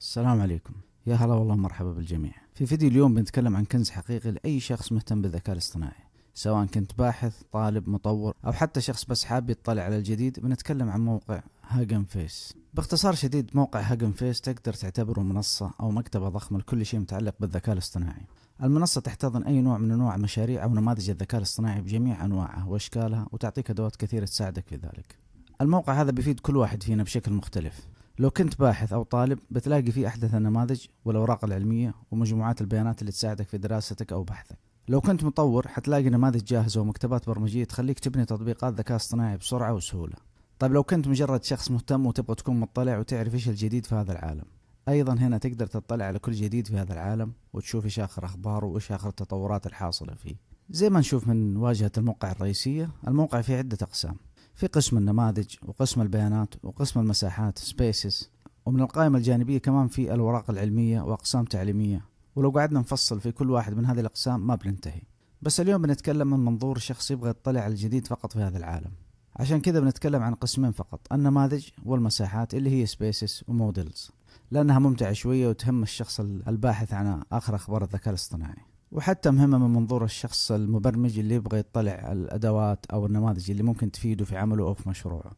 السلام عليكم يا هلا والله مرحبا بالجميع في فيديو اليوم بنتكلم عن كنز حقيقي لأي شخص مهتم بالذكاء الاصطناعي سواء كنت باحث طالب مطور أو حتى شخص بس حاب يطلع على الجديد بنتكلم عن موقع هاجن فيس باختصار شديد موقع هاجن فيس تقدر تعتبره منصة أو مكتبة ضخمة لكل شيء متعلق بالذكاء الاصطناعي المنصة تحتضن أي نوع من أنواع مشاريع أو نماذج الذكاء الاصطناعي بجميع أنواعه وأشكالها وتعطيك أدوات كثيرة تساعدك في ذلك الموقع هذا بيفيد كل واحد فينا بشكل مختلف لو كنت باحث أو طالب بتلاقي فيه أحدث النماذج والأوراق العلمية ومجموعات البيانات اللي تساعدك في دراستك أو بحثك لو كنت مطور حتلاقي نماذج جاهزة ومكتبات برمجية تخليك تبني تطبيقات ذكاء اصطناعي بسرعة وسهولة طيب لو كنت مجرد شخص مهتم وتبغى تكون مطلع وتعرف ايش الجديد في هذا العالم ايضا هنا تقدر تطلع على كل جديد في هذا العالم وتشوف ايش اخر اخباره وايش اخر التطورات الحاصله فيه زي ما نشوف من واجهه الموقع الرئيسيه الموقع فيه عده اقسام في قسم النماذج وقسم البيانات وقسم المساحات سبيسز ومن القائمة الجانبية كمان في الأوراق العلمية وأقسام تعليمية ولو قعدنا نفصل في كل واحد من هذه الأقسام ما بننتهي بس اليوم بنتكلم من منظور شخص يبغى يطلع على الجديد فقط في هذا العالم عشان كذا بنتكلم عن قسمين فقط النماذج والمساحات اللي هي سبيسز ومودلز لأنها ممتعة شوية وتهم الشخص الباحث عن آخر أخبار الذكاء الاصطناعي وحتى مهمة من منظور الشخص المبرمج اللي يبغى يطلع الأدوات أو النماذج اللي ممكن تفيده في عمله أو في مشروعه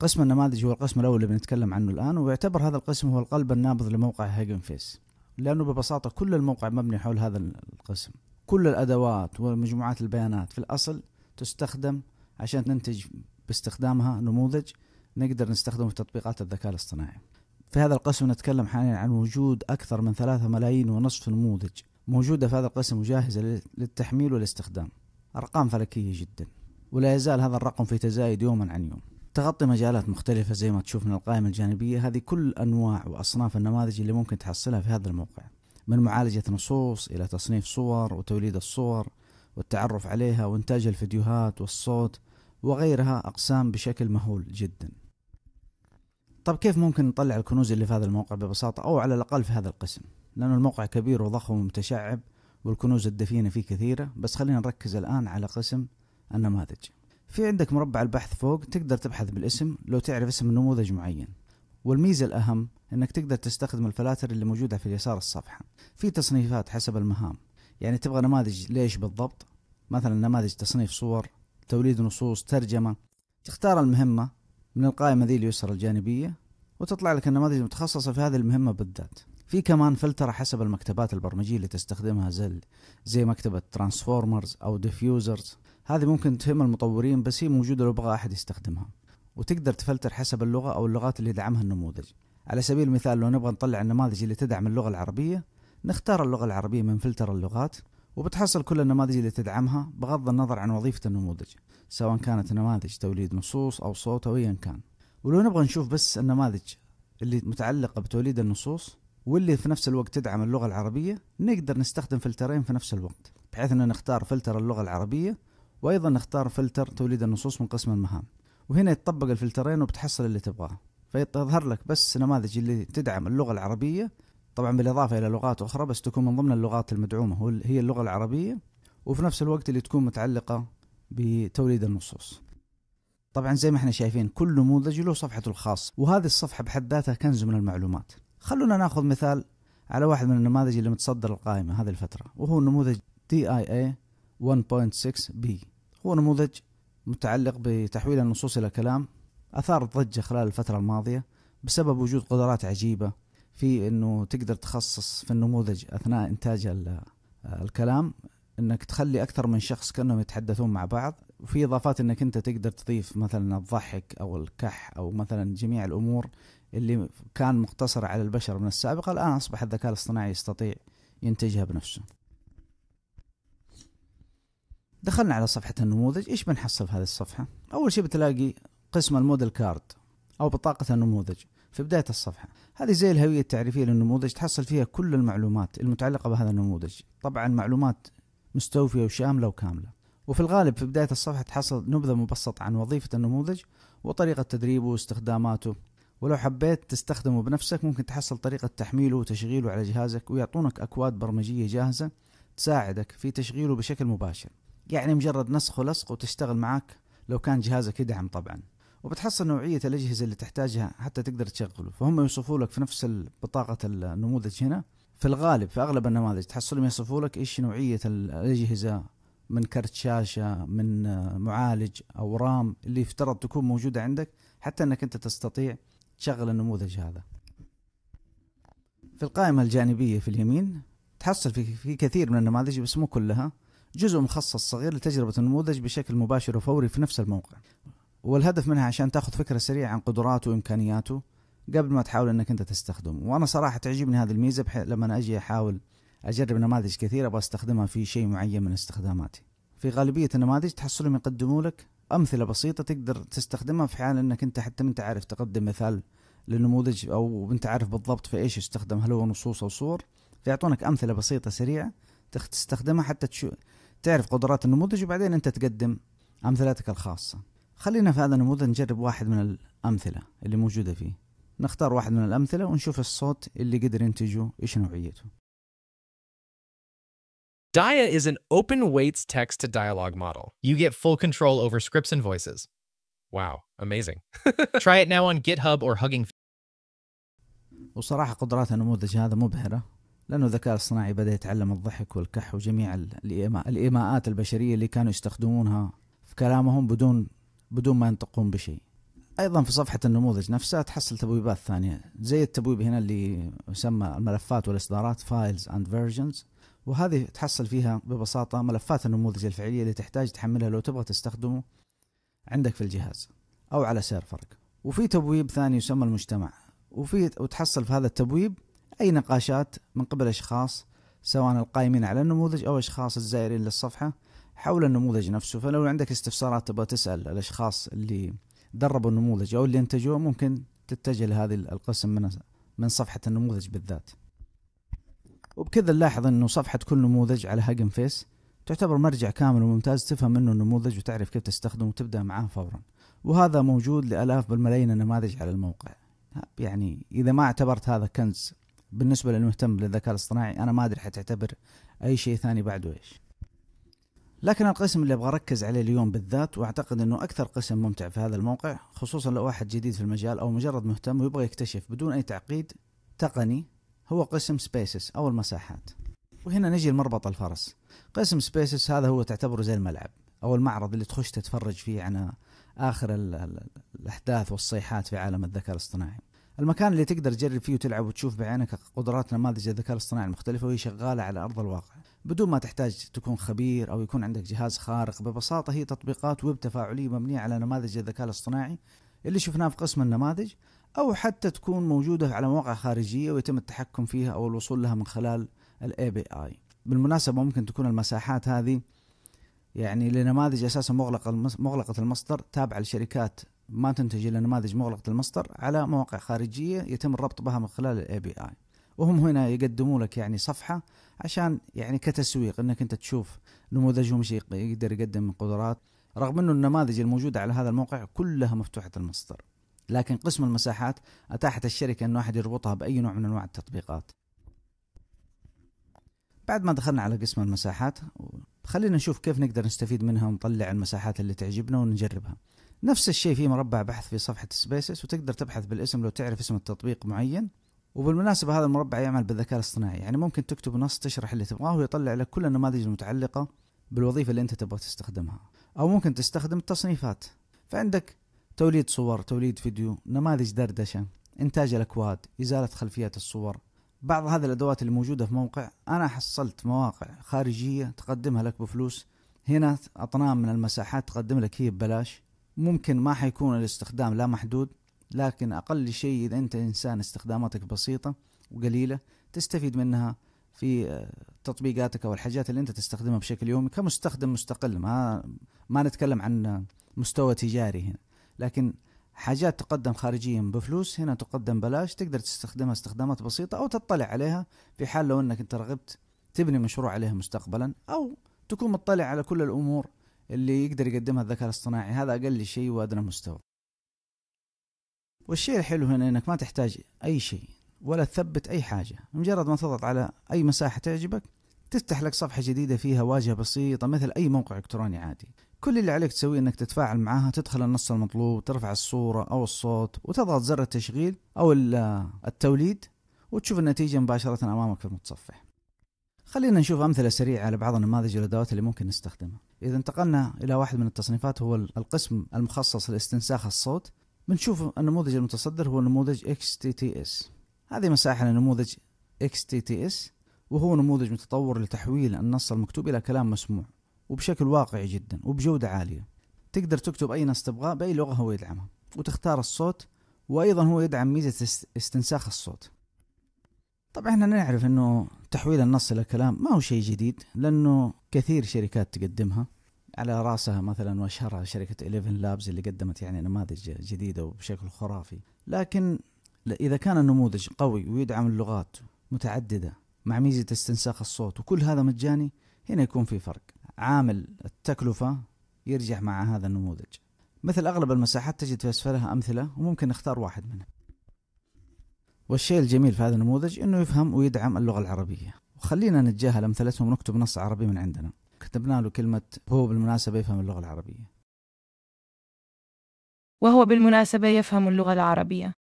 قسم النماذج هو القسم الأول اللي بنتكلم عنه الآن ويعتبر هذا القسم هو القلب النابض لموقع هاجن فيس لأنه ببساطة كل الموقع مبني حول هذا القسم كل الأدوات ومجموعات البيانات في الأصل تستخدم عشان ننتج باستخدامها نموذج نقدر نستخدمه في تطبيقات الذكاء الاصطناعي في هذا القسم نتكلم حاليا عن وجود أكثر من ثلاثة ملايين ونصف نموذج موجودة في هذا القسم وجاهزة للتحميل والاستخدام أرقام فلكية جدا ولا يزال هذا الرقم في تزايد يوما عن يوم تغطي مجالات مختلفة زي ما تشوف من القائمة الجانبية هذه كل أنواع وأصناف النماذج اللي ممكن تحصلها في هذا الموقع من معالجة نصوص إلى تصنيف صور وتوليد الصور والتعرف عليها وإنتاج الفيديوهات والصوت وغيرها أقسام بشكل مهول جدا طب كيف ممكن نطلع الكنوز اللي في هذا الموقع ببساطة أو على الأقل في هذا القسم لأن الموقع كبير وضخم ومتشعب والكنوز الدفينة فيه كثيرة بس خلينا نركز الآن على قسم النماذج في عندك مربع البحث فوق تقدر تبحث بالاسم لو تعرف اسم نموذج معين والميزة الأهم أنك تقدر تستخدم الفلاتر اللي موجودة في يسار الصفحة في تصنيفات حسب المهام يعني تبغى نماذج ليش بالضبط مثلا نماذج تصنيف صور توليد نصوص ترجمة تختار المهمة من القائمة ذي اليسرى الجانبية وتطلع لك النماذج المتخصصة في هذه المهمة بالذات في كمان فلترة حسب المكتبات البرمجية اللي تستخدمها زل زي مكتبة ترانسفورمرز أو ديفيوزرز هذه ممكن تهم المطورين بس هي موجودة لو بغى أحد يستخدمها وتقدر تفلتر حسب اللغة أو اللغات اللي يدعمها النموذج على سبيل المثال لو نبغى نطلع النماذج اللي تدعم اللغة العربية نختار اللغة العربية من فلتر اللغات وبتحصل كل النماذج اللي تدعمها بغض النظر عن وظيفة النموذج سواء كانت نماذج توليد نصوص أو صوت أو أيا كان ولو نبغى نشوف بس النماذج اللي متعلقة بتوليد النصوص واللي في نفس الوقت تدعم اللغة العربية نقدر نستخدم فلترين في نفس الوقت بحيث أن نختار فلتر اللغة العربية وأيضا نختار فلتر توليد النصوص من قسم المهام وهنا يتطبق الفلترين وبتحصل اللي تبغاه فيظهر لك بس نماذج اللي تدعم اللغة العربية طبعا بالاضافه الى لغات اخرى بس تكون من ضمن اللغات المدعومه هي اللغه العربيه وفي نفس الوقت اللي تكون متعلقه بتوليد النصوص. طبعا زي ما احنا شايفين كل نموذج له صفحته الخاص وهذه الصفحه بحد ذاتها كنز من المعلومات. خلونا ناخذ مثال على واحد من النماذج اللي متصدر القائمه هذه الفتره وهو نموذج TIA 1.6b هو نموذج متعلق بتحويل النصوص الى كلام اثار ضجه خلال الفتره الماضيه بسبب وجود قدرات عجيبه في انه تقدر تخصص في النموذج اثناء انتاج الكلام انك تخلي اكثر من شخص كانهم يتحدثون مع بعض وفي اضافات انك انت تقدر تضيف مثلا الضحك او الكح او مثلا جميع الامور اللي كان مقتصر على البشر من السابق الان اصبح الذكاء الاصطناعي يستطيع ينتجها بنفسه دخلنا على صفحة النموذج ايش بنحصل في هذه الصفحة اول شيء بتلاقي قسم الموديل كارد او بطاقة النموذج في بداية الصفحة هذه زي الهوية التعريفية للنموذج تحصل فيها كل المعلومات المتعلقة بهذا النموذج طبعا معلومات مستوفية وشاملة وكاملة وفي الغالب في بداية الصفحة تحصل نبذة مبسطة عن وظيفة النموذج وطريقة تدريبه واستخداماته ولو حبيت تستخدمه بنفسك ممكن تحصل طريقة تحميله وتشغيله على جهازك ويعطونك أكواد برمجية جاهزة تساعدك في تشغيله بشكل مباشر يعني مجرد نسخ ولصق وتشتغل معك لو كان جهازك يدعم طبعا وبتحصل نوعية الأجهزة اللي تحتاجها حتى تقدر تشغله فهم يوصفوا لك في نفس بطاقة النموذج هنا في الغالب في أغلب النماذج تحصلهم يصفوا لك إيش نوعية الأجهزة من كرت شاشة من معالج أو رام اللي يفترض تكون موجودة عندك حتى أنك أنت تستطيع تشغل النموذج هذا في القائمة الجانبية في اليمين تحصل في, في كثير من النماذج بس مو كلها جزء مخصص صغير لتجربة النموذج بشكل مباشر وفوري في نفس الموقع والهدف منها عشان تاخذ فكره سريعه عن قدراته وامكانياته قبل ما تحاول انك انت تستخدمه وانا صراحه تعجبني هذه الميزه بح... لما أنا اجي احاول اجرب نماذج كثيره ابغى استخدمها في شيء معين من استخداماتي في غالبيه النماذج تحصلهم يقدموا لك امثله بسيطه تقدر تستخدمها في حال انك انت حتى ما انت عارف تقدم مثال للنموذج او انت عارف بالضبط في ايش يستخدم هل هو نصوص او صور فيعطونك امثله بسيطه سريعه تستخدمها حتى تشو... تعرف قدرات النموذج وبعدين انت تقدم امثلتك الخاصه خلينا في هذا النموذج نجرب واحد من الأمثلة اللي موجودة فيه نختار واحد من الأمثلة ونشوف الصوت اللي قدر ينتجه إيش نوعيته Dia is an open weights text to dialogue model. You get full control over scripts and voices. Wow, amazing. Try it now on GitHub or Hugging وصراحة قدرات النموذج هذا مبهرة لأنه الذكاء الصناعي بدأ يتعلم الضحك والكح وجميع الإيماءات البشرية اللي كانوا يستخدمونها في كلامهم بدون بدون ما تقوم بشيء ايضا في صفحه النموذج نفسها تحصل تبويبات ثانيه زي التبويب هنا اللي يسمى الملفات والاصدارات فايلز اند فيرجنز وهذه تحصل فيها ببساطه ملفات النموذج الفعليه اللي تحتاج تحملها لو تبغى تستخدمه عندك في الجهاز او على سيرفرك وفي تبويب ثاني يسمى المجتمع وفي وتحصل في هذا التبويب اي نقاشات من قبل اشخاص سواء القائمين على النموذج او اشخاص الزائرين للصفحه حول النموذج نفسه فلو عندك استفسارات تبغى تسأل الأشخاص اللي دربوا النموذج أو اللي انتجوه ممكن تتجه لهذه القسم من من صفحة النموذج بالذات وبكذا نلاحظ أنه صفحة كل نموذج على هاجن فيس تعتبر مرجع كامل وممتاز تفهم منه النموذج وتعرف كيف تستخدمه وتبدأ معاه فورا وهذا موجود لآلاف بالملايين النماذج على الموقع يعني إذا ما اعتبرت هذا كنز بالنسبة للمهتم بالذكاء الاصطناعي أنا ما أدري حتعتبر أي شيء ثاني بعده إيش لكن القسم اللي ابغى اركز عليه اليوم بالذات واعتقد انه اكثر قسم ممتع في هذا الموقع خصوصا لو واحد جديد في المجال او مجرد مهتم ويبغى يكتشف بدون اي تعقيد تقني هو قسم سبيسز او المساحات وهنا نجي لمربط الفرس قسم سبيسز هذا هو تعتبره زي الملعب او المعرض اللي تخش تتفرج فيه عن اخر الـ الـ الاحداث والصيحات في عالم الذكاء الاصطناعي المكان اللي تقدر تجرب فيه وتلعب وتشوف بعينك قدرات نماذج الذكاء الاصطناعي المختلفة وهي شغالة على أرض الواقع بدون ما تحتاج تكون خبير او يكون عندك جهاز خارق ببساطه هي تطبيقات ويب تفاعليه مبنيه على نماذج الذكاء الاصطناعي اللي شفناه في قسم النماذج او حتى تكون موجوده على مواقع خارجيه ويتم التحكم فيها او الوصول لها من خلال الاي بي اي بالمناسبه ممكن تكون المساحات هذه يعني لنماذج اساسا مغلقه مغلقه المصدر تابعه لشركات ما تنتج الا نماذج مغلقه المصدر على مواقع خارجيه يتم الربط بها من خلال الاي بي اي وهم هنا يقدموا لك يعني صفحه عشان يعني كتسويق انك انت تشوف نموذجهم ايش يقدر يقدم من قدرات رغم انه النماذج الموجوده على هذا الموقع كلها مفتوحه المصدر لكن قسم المساحات اتاحت الشركه انه واحد يربطها باي نوع من انواع التطبيقات بعد ما دخلنا على قسم المساحات خلينا نشوف كيف نقدر نستفيد منها ونطلع المساحات اللي تعجبنا ونجربها نفس الشيء في مربع بحث في صفحة سبيسس وتقدر تبحث بالاسم لو تعرف اسم التطبيق معين وبالمناسبه هذا المربع يعمل بالذكاء الاصطناعي يعني ممكن تكتب نص تشرح اللي تبغاه ويطلع لك كل النماذج المتعلقه بالوظيفه اللي انت تبغى تستخدمها او ممكن تستخدم التصنيفات فعندك توليد صور توليد فيديو نماذج دردشه انتاج الاكواد ازاله خلفيات الصور بعض هذه الادوات اللي موجوده في موقع انا حصلت مواقع خارجيه تقدمها لك بفلوس هنا اطنان من المساحات تقدم لك هي ببلاش ممكن ما حيكون الاستخدام لا محدود لكن أقل شيء إذا أنت إنسان استخداماتك بسيطة وقليلة تستفيد منها في آه، تطبيقاتك أو الحاجات اللي أنت تستخدمها بشكل يومي كمستخدم مستقل ما ما نتكلم عن مستوى تجاري هنا لكن حاجات تقدم خارجيا بفلوس هنا تقدم بلاش تقدر تستخدمها استخدامات بسيطة أو تطلع عليها في حال لو أنك أنت رغبت تبني مشروع عليها مستقبلا أو تكون مطلع على كل الأمور اللي يقدر يقدمها الذكاء الاصطناعي هذا أقل شيء وأدنى مستوى والشيء الحلو هنا انك ما تحتاج اي شيء ولا تثبت اي حاجه مجرد ما تضغط على اي مساحه تعجبك تفتح لك صفحه جديده فيها واجهه بسيطه مثل اي موقع الكتروني عادي كل اللي عليك تسويه انك تتفاعل معها تدخل النص المطلوب ترفع الصوره او الصوت وتضغط زر التشغيل او التوليد وتشوف النتيجه مباشره امامك في المتصفح خلينا نشوف امثله سريعه على بعض النماذج والادوات اللي ممكن نستخدمها اذا انتقلنا الى واحد من التصنيفات هو القسم المخصص لاستنساخ الصوت بنشوف النموذج المتصدر هو نموذج XTTS هذه مساحة لنموذج XTTS وهو نموذج متطور لتحويل النص المكتوب إلى كلام مسموع وبشكل واقعي جدا وبجودة عالية تقدر تكتب أي نص تبغاه بأي لغة هو يدعمها وتختار الصوت وأيضا هو يدعم ميزة استنساخ الصوت طبعا احنا نعرف انه تحويل النص الى كلام ما هو شيء جديد لانه كثير شركات تقدمها على راسها مثلا واشهرها شركه 11 لابز اللي قدمت يعني نماذج جديده وبشكل خرافي لكن اذا كان النموذج قوي ويدعم اللغات متعدده مع ميزه استنساخ الصوت وكل هذا مجاني هنا يكون في فرق عامل التكلفه يرجع مع هذا النموذج مثل اغلب المساحات تجد في اسفلها امثله وممكن نختار واحد منها والشيء الجميل في هذا النموذج انه يفهم ويدعم اللغه العربيه وخلينا نتجاهل امثلتهم ونكتب نص عربي من عندنا كتبنا له كلمة هو بالمناسبة يفهم اللغة العربية وهو بالمناسبة يفهم اللغة العربية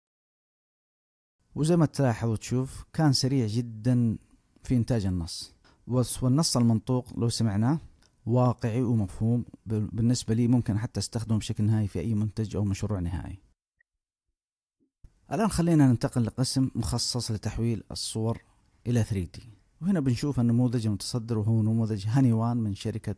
وزي ما تلاحظ وتشوف كان سريع جدا في إنتاج النص والنص المنطوق لو سمعناه واقعي ومفهوم بالنسبة لي ممكن حتى استخدمه بشكل نهائي في أي منتج أو مشروع نهائي الآن خلينا ننتقل لقسم مخصص لتحويل الصور إلى 3D وهنا بنشوف النموذج المتصدر وهو نموذج هاني وان من شركة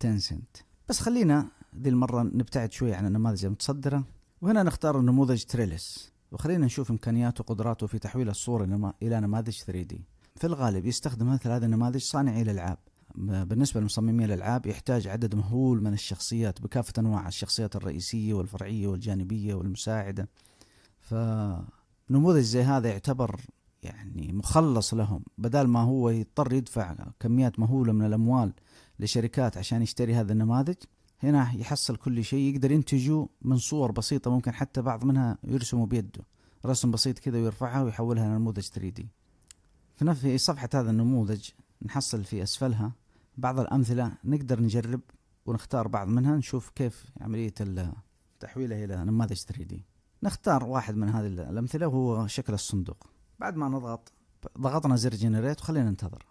تنسنت بس خلينا ذي المرة نبتعد شوي عن النماذج المتصدرة وهنا نختار النموذج تريلس وخلينا نشوف إمكانياته وقدراته في تحويل الصورة إلى نماذج 3D في الغالب يستخدم مثل هذه النماذج صانعي الألعاب بالنسبة لمصممي الألعاب يحتاج عدد مهول من الشخصيات بكافة أنواع الشخصيات الرئيسية والفرعية والجانبية والمساعدة فنموذج زي هذا يعتبر يعني مخلص لهم بدل ما هو يضطر يدفع كميات مهولة من الأموال لشركات عشان يشتري هذا النماذج هنا يحصل كل شيء يقدر ينتجه من صور بسيطة ممكن حتى بعض منها يرسمه بيده رسم بسيط كذا ويرفعها ويحولها لنموذج 3D في نفس صفحة هذا النموذج نحصل في أسفلها بعض الأمثلة نقدر نجرب ونختار بعض منها نشوف كيف عملية تحويلها إلى نماذج 3D نختار واحد من هذه الأمثلة وهو شكل الصندوق بعد ما نضغط ضغطنا زر جنريت وخلينا ننتظر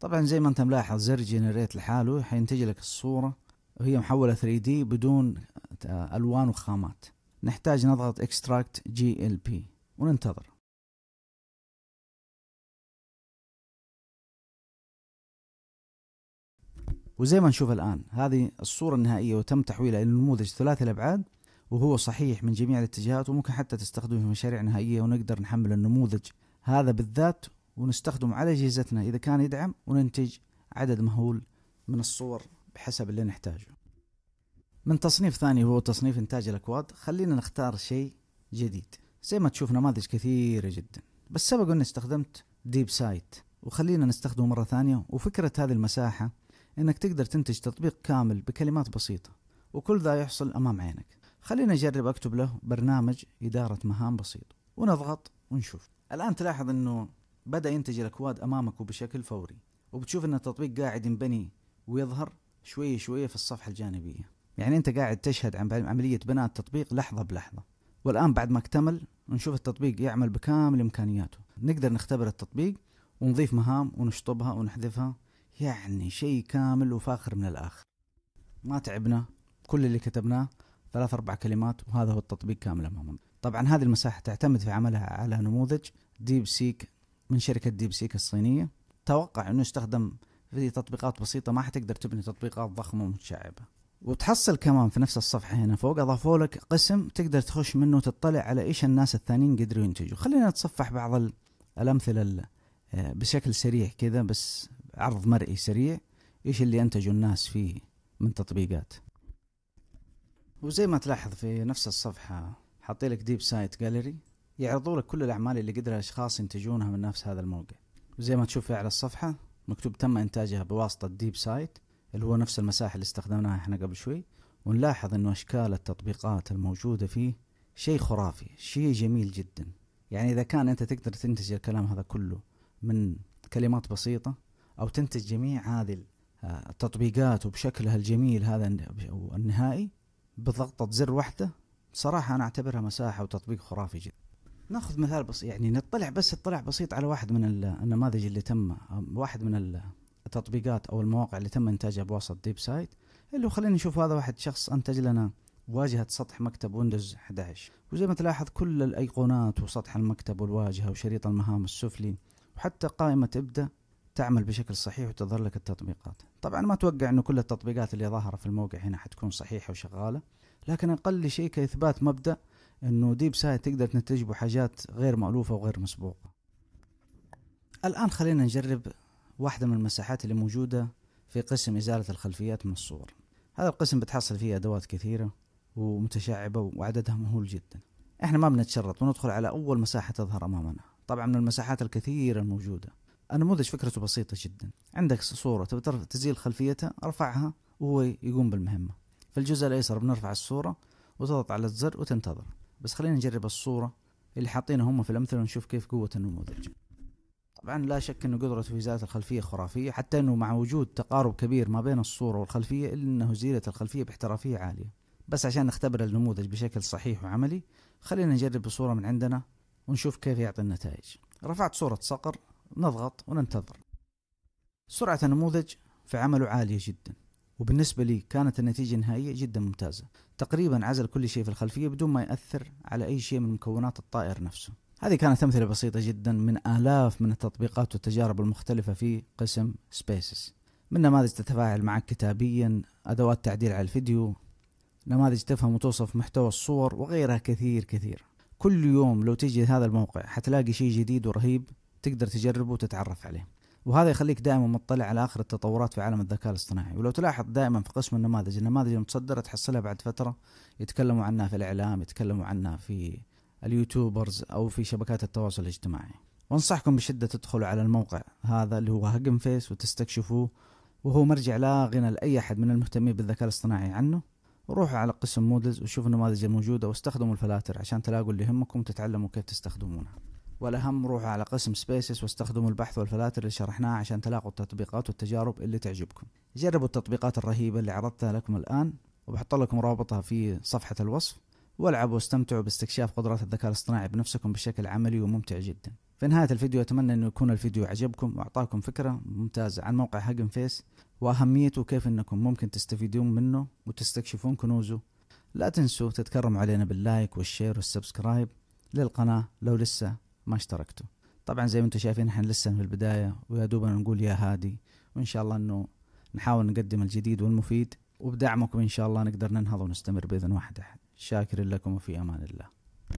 طبعا زي ما انت ملاحظ زر جنريت لحاله حينتج لك الصورة وهي محولة 3D بدون ألوان وخامات نحتاج نضغط Extract GLP وننتظر وزي ما نشوف الآن هذه الصورة النهائية وتم تحويلها إلى نموذج ثلاثي الأبعاد وهو صحيح من جميع الاتجاهات وممكن حتى تستخدمه في مشاريع نهائية ونقدر نحمل النموذج هذا بالذات ونستخدم على أجهزتنا إذا كان يدعم وننتج عدد مهول من الصور بحسب اللي نحتاجه من تصنيف ثاني هو تصنيف إنتاج الأكواد خلينا نختار شيء جديد زي ما تشوف نماذج كثيرة جدا بس سبق أني استخدمت ديب سايت وخلينا نستخدمه مرة ثانية وفكرة هذه المساحة أنك تقدر تنتج تطبيق كامل بكلمات بسيطة وكل ذا يحصل أمام عينك خلينا نجرب اكتب له برنامج اداره مهام بسيط ونضغط ونشوف الان تلاحظ انه بدا ينتج الاكواد امامك وبشكل فوري وبتشوف ان التطبيق قاعد ينبني ويظهر شويه شويه في الصفحه الجانبيه يعني انت قاعد تشهد عن عمليه بناء التطبيق لحظه بلحظه والان بعد ما اكتمل نشوف التطبيق يعمل بكامل امكانياته نقدر نختبر التطبيق ونضيف مهام ونشطبها ونحذفها يعني شيء كامل وفاخر من الاخر ما تعبنا كل اللي كتبناه ثلاث اربع كلمات وهذا هو التطبيق كامل امامنا. طبعا هذه المساحه تعتمد في عملها على نموذج ديب سيك من شركه ديب سيك الصينيه توقع انه يستخدم في تطبيقات بسيطه ما حتقدر تبني تطبيقات ضخمه ومتشعبه وتحصل كمان في نفس الصفحه هنا فوق اضافوا لك قسم تقدر تخش منه وتطلع على ايش الناس الثانيين قدروا ينتجوا خلينا نتصفح بعض الامثله بشكل سريع كذا بس عرض مرئي سريع ايش اللي انتجوا الناس فيه من تطبيقات وزي ما تلاحظ في نفس الصفحة حاطين لك ديب سايت جاليري يعرضوا لك كل الأعمال اللي قدر الأشخاص ينتجونها من نفس هذا الموقع وزي ما تشوف في أعلى الصفحة مكتوب تم إنتاجها بواسطة ديب سايت اللي هو نفس المساحة اللي استخدمناها احنا قبل شوي ونلاحظ انه اشكال التطبيقات الموجودة فيه شيء خرافي شيء جميل جدا يعني اذا كان انت تقدر تنتج الكلام هذا كله من كلمات بسيطة او تنتج جميع هذه آه، التطبيقات وبشكلها الجميل هذا النهائي بضغطة زر واحدة صراحة أنا أعتبرها مساحة وتطبيق خرافي جدا ناخذ مثال بسيط يعني نطلع بس اطلع بسيط على واحد من النماذج اللي تم واحد من التطبيقات او المواقع اللي تم انتاجها بواسطه ديب سايت اللي هو خلينا نشوف هذا واحد شخص انتج لنا واجهة سطح مكتب ويندوز 11 وزي ما تلاحظ كل الأيقونات وسطح المكتب والواجهة وشريط المهام السفلي وحتى قائمة ابدأ تعمل بشكل صحيح وتظهر لك التطبيقات طبعا ما اتوقع انه كل التطبيقات اللي ظاهره في الموقع هنا حتكون صحيحه وشغاله لكن اقل شيء كاثبات مبدا انه ديب سايت تقدر تنتج به حاجات غير مالوفه وغير مسبوقه الان خلينا نجرب واحده من المساحات اللي موجوده في قسم ازاله الخلفيات من الصور هذا القسم بتحصل فيه ادوات كثيره ومتشعبه وعددها مهول جدا احنا ما بنتشرط وندخل على اول مساحه تظهر امامنا طبعا من المساحات الكثيره الموجوده النموذج فكرته بسيطة جدا عندك صورة تبي تزيل خلفيتها ارفعها وهو يقوم بالمهمة في الجزء الأيسر بنرفع الصورة وتضغط على الزر وتنتظر بس خلينا نجرب الصورة اللي حاطينها هم في الأمثلة ونشوف كيف قوة النموذج طبعا لا شك انه قدرته في زيادة الخلفية خرافية حتى أنه مع وجود تقارب كبير ما بين الصورة والخلفية إلا أنه زيلت الخلفية باحترافية عالية بس عشان نختبر النموذج بشكل صحيح وعملي خلينا نجرب الصورة من عندنا ونشوف كيف يعطي النتائج رفعت صورة صقر نضغط وننتظر سرعة النموذج في عمله عالية جدا وبالنسبة لي كانت النتيجة النهائية جدا ممتازة تقريبا عزل كل شيء في الخلفية بدون ما يأثر على أي شيء من مكونات الطائر نفسه هذه كانت أمثلة بسيطة جدا من آلاف من التطبيقات والتجارب المختلفة في قسم سبيسز من نماذج تتفاعل معك كتابيا أدوات تعديل على الفيديو نماذج تفهم وتوصف محتوى الصور وغيرها كثير كثير كل يوم لو تجي هذا الموقع حتلاقي شيء جديد ورهيب تقدر تجربه وتتعرف عليه وهذا يخليك دائما مطلع على اخر التطورات في عالم الذكاء الاصطناعي ولو تلاحظ دائما في قسم النماذج النماذج المتصدره تحصلها بعد فتره يتكلموا عنها في الاعلام يتكلموا عنها في اليوتيوبرز او في شبكات التواصل الاجتماعي وانصحكم بشده تدخلوا على الموقع هذا اللي هو هاجم فيس وتستكشفوه وهو مرجع لا غنى لاي احد من المهتمين بالذكاء الاصطناعي عنه وروحوا على قسم مودلز وشوفوا النماذج الموجوده واستخدموا الفلاتر عشان تلاقوا اللي يهمكم وتتعلموا كيف تستخدمونها والأهم روحوا على قسم سبيسس واستخدموا البحث والفلاتر اللي شرحناها عشان تلاقوا التطبيقات والتجارب اللي تعجبكم جربوا التطبيقات الرهيبة اللي عرضتها لكم الآن وبحط لكم رابطها في صفحة الوصف والعبوا واستمتعوا باستكشاف قدرات الذكاء الاصطناعي بنفسكم بشكل عملي وممتع جدا في نهاية الفيديو أتمنى أن يكون الفيديو عجبكم وأعطاكم فكرة ممتازة عن موقع هاجن فيس وأهميته وكيف أنكم ممكن تستفيدون منه وتستكشفون كنوزه لا تنسوا تتكرموا علينا باللايك والشير والسبسكرايب للقناة لو لسه ما اشتركتوا طبعا زي ما انتم شايفين احنا لسه في البدايه ويا دوبنا نقول يا هادي وان شاء الله انه نحاول نقدم الجديد والمفيد وبدعمكم ان شاء الله نقدر ننهض ونستمر باذن واحد احد شاكر لكم وفي امان الله